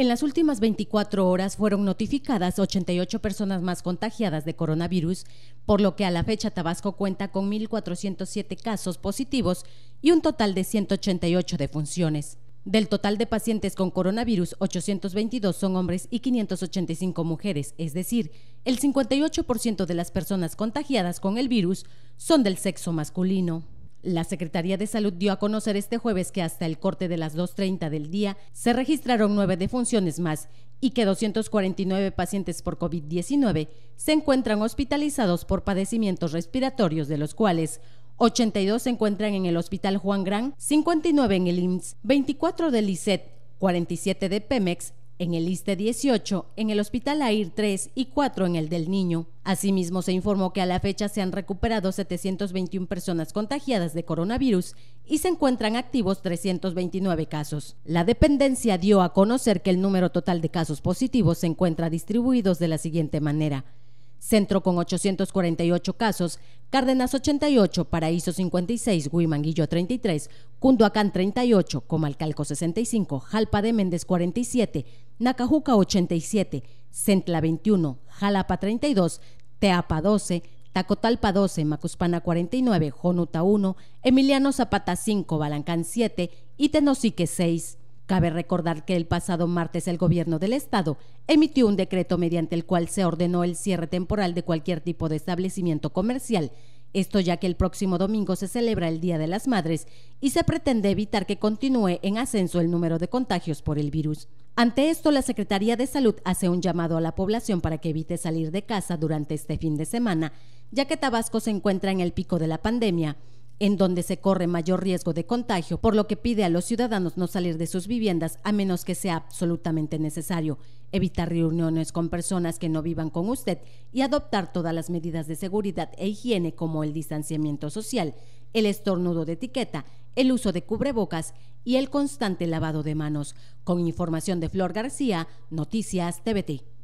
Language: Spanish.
En las últimas 24 horas fueron notificadas 88 personas más contagiadas de coronavirus, por lo que a la fecha Tabasco cuenta con 1.407 casos positivos y un total de 188 defunciones. Del total de pacientes con coronavirus, 822 son hombres y 585 mujeres, es decir, el 58% de las personas contagiadas con el virus son del sexo masculino. La Secretaría de Salud dio a conocer este jueves que hasta el corte de las 2.30 del día se registraron nueve defunciones más y que 249 pacientes por COVID-19 se encuentran hospitalizados por padecimientos respiratorios, de los cuales 82 se encuentran en el Hospital Juan Gran, 59 en el IMSS, 24 del ISET, 47 de Pemex, en el ISTE 18, en el Hospital AIR 3 y 4 en el del Niño. Asimismo, se informó que a la fecha se han recuperado 721 personas contagiadas de coronavirus y se encuentran activos 329 casos. La dependencia dio a conocer que el número total de casos positivos se encuentra distribuidos de la siguiente manera. Centro con 848 casos, Cárdenas 88, Paraíso 56, Huimanguillo 33, Cunduacán 38, Comalcalco 65, Jalpa de Méndez 47, Nacajuca 87, Centla 21, Jalapa 32, Teapa 12, Tacotalpa 12, Macuspana 49, Jonuta 1, Emiliano Zapata 5, Balancán 7 y Tenosique 6. Cabe recordar que el pasado martes el gobierno del estado emitió un decreto mediante el cual se ordenó el cierre temporal de cualquier tipo de establecimiento comercial. Esto ya que el próximo domingo se celebra el Día de las Madres y se pretende evitar que continúe en ascenso el número de contagios por el virus. Ante esto, la Secretaría de Salud hace un llamado a la población para que evite salir de casa durante este fin de semana, ya que Tabasco se encuentra en el pico de la pandemia en donde se corre mayor riesgo de contagio, por lo que pide a los ciudadanos no salir de sus viviendas a menos que sea absolutamente necesario, evitar reuniones con personas que no vivan con usted y adoptar todas las medidas de seguridad e higiene como el distanciamiento social, el estornudo de etiqueta, el uso de cubrebocas y el constante lavado de manos. Con información de Flor García, Noticias TVT.